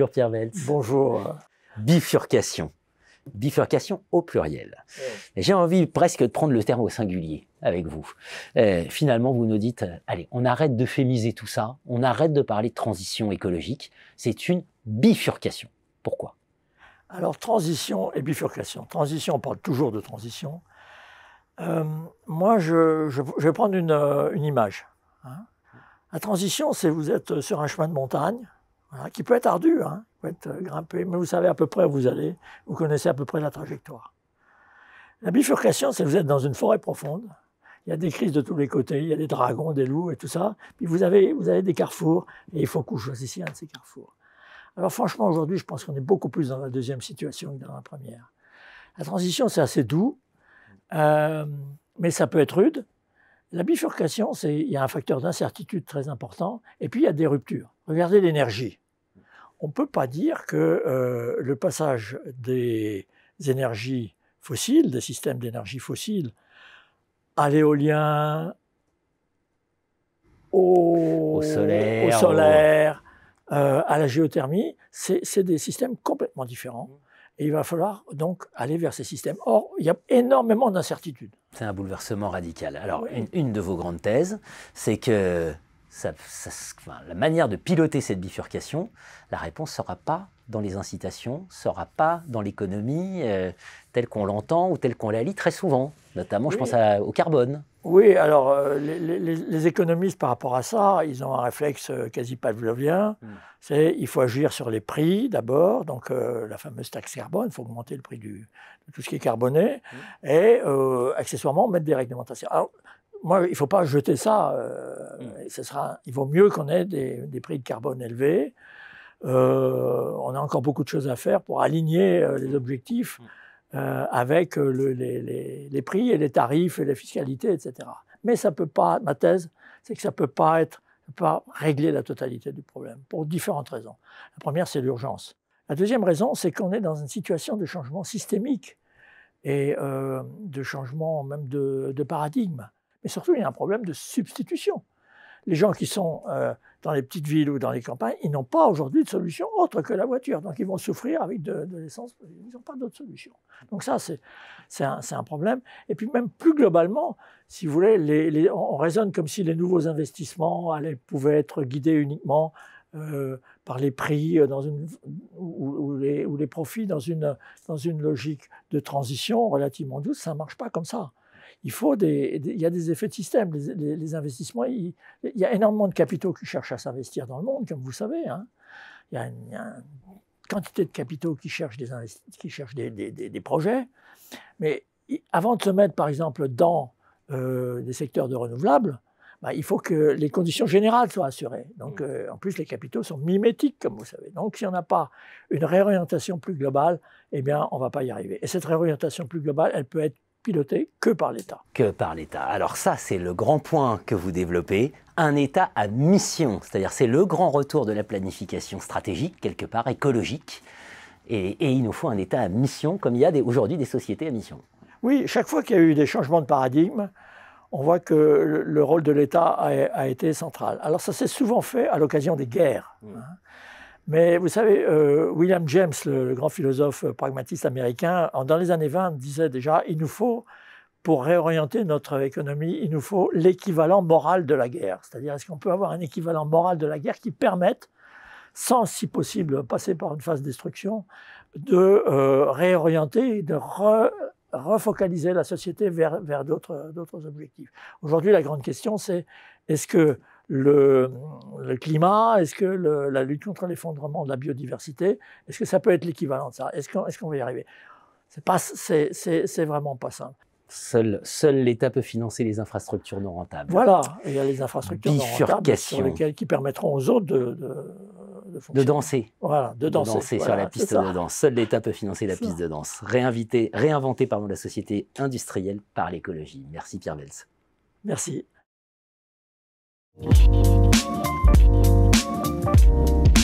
Bonjour Pierre Bonjour. Bifurcation. Bifurcation au pluriel. J'ai envie presque de prendre le terme au singulier avec vous. Euh, finalement, vous nous dites, allez, on arrête de fémiser tout ça, on arrête de parler de transition écologique, c'est une bifurcation. Pourquoi Alors, transition et bifurcation. Transition, on parle toujours de transition. Euh, moi, je, vais prendre une, euh, image. Hein. La transition, c'est vous êtes sur un chemin de montagne, qui peut être ardu, hein, peut être euh, grimpé, mais vous savez à peu près où vous allez, vous connaissez à peu près la trajectoire. La bifurcation, c'est que vous êtes dans une forêt profonde, il y a des crises de tous les côtés, il y a des dragons, des loups et tout ça, puis vous avez, vous avez des carrefours, et il faut que vous choisissiez un de ces carrefours. Alors franchement, aujourd'hui, je pense qu'on est beaucoup plus dans la deuxième situation que dans la première. La transition, c'est assez doux, euh, mais ça peut être rude. La bifurcation, c'est il y a un facteur d'incertitude très important, et puis il y a des ruptures. Regardez l'énergie. On ne peut pas dire que euh, le passage des énergies fossiles, des systèmes d'énergie fossile, à l'éolien, au, solaire, euh, à la géothermie, c'est des systèmes complètement différents. Et il va falloir donc aller vers ces systèmes. Or, il y a énormément d'incertitudes. C'est un bouleversement radical. Alors, une de vos grandes thèses, c'est que ça, la manière de piloter cette bifurcation, la réponse ne sera pas dans les incitations, ne sera pas dans l'économie euh, telle qu'on l'entend ou telle qu'on la lit très souvent, notamment je pense au carbone. Oui, alors euh, les, économistes par rapport à ça, ils ont un réflexe euh, quasi pavlovien, mm. c'est il faut agir sur les prix d'abord, donc la fameuse taxe carbone, il faut augmenter le prix du, de tout ce qui est carboné, mm. et accessoirement mettre des réglementations moi, il ne faut pas jeter ça. Euh, mm. sera, il vaut mieux qu'on ait des, prix de carbone élevés. Euh, on a encore beaucoup de choses à faire pour aligner euh, les mm. objectifs mm. avec les, prix et les tarifs et la fiscalité, etc. Mais ça peut pas, ma thèse, c'est que ça ne peut pas être pas régler la totalité du problème pour différentes raisons. La première, c'est l'urgence. La deuxième raison, c'est qu'on est dans une situation de changement systémique et de changement même de paradigme mais surtout, il y a un problème de substitution. Les gens qui sont euh, dans les petites villes ou dans les campagnes, ils n'ont pas aujourd'hui de solution autre que la voiture. Donc, ils vont souffrir avec de, l'essence. Ils n'ont pas d'autre solution. Donc, ça, c'est un, un, problème. Et puis, même plus globalement, si vous voulez, les, on, raisonne comme si les nouveaux investissements allaient, pouvaient être guidés uniquement euh, par les prix euh, dans une, ou, les, profits dans une, dans une logique de transition relativement douce. Ça ne marche pas comme ça il faut des, y a des effets de système. Les, investissements, il, y a énormément de capitaux qui cherchent à s'investir dans le monde, comme vous savez. Hein. Il, y a une, quantité de capitaux qui cherchent des, qui cherchent des, projets. Mais avant de se mettre, par exemple, dans euh, des secteurs de renouvelables, bah, il faut que les conditions générales soient assurées. Donc, mm. euh, en plus, les capitaux sont mimétiques, comme vous savez. Donc, si on n'a pas une réorientation plus globale, eh bien, on ne va pas y arriver. Et cette réorientation plus globale, elle peut être piloté que par l'État. Que par l'État. Alors ça, c'est le grand point que vous développez, un État à mission, c'est-à-dire c'est le grand retour de la planification stratégique, quelque part écologique, et, il nous faut un État à mission, comme il y a aujourd'hui des sociétés à mission. Oui, chaque fois qu'il y a eu des changements de paradigme, on voit que le rôle de l'État a, été central. Alors ça s'est souvent fait à l'occasion des guerres. Mmh. Hein. Mais vous savez, euh, William James, le, grand philosophe euh, pragmatiste américain, dans les années 20 disait déjà, il nous faut, pour réorienter notre économie, il nous faut l'équivalent moral de la guerre. C'est-à-dire, est-ce qu'on peut avoir un équivalent moral de la guerre qui permette, sans si possible passer par une phase de destruction, de euh, réorienter, de refocaliser la société vers, vers d'autres objectifs. Aujourd'hui, la grande question, c'est est-ce que le, climat Est-ce que la lutte contre l'effondrement de la biodiversité Est-ce que ça peut être l'équivalent de ça Est-ce qu'on va y arriver C'est vraiment pas simple. Seul, seul l'État peut financer les infrastructures non rentables. Voilà, il y a les infrastructures rentables qui permettront aux autres de, de danser. Voilà, de danser. sur la piste de danse. Seul l'État peut financer la piste de danse. réinventer par la société industrielle par l'écologie. Merci Pierre Vels. Merci. Thank you.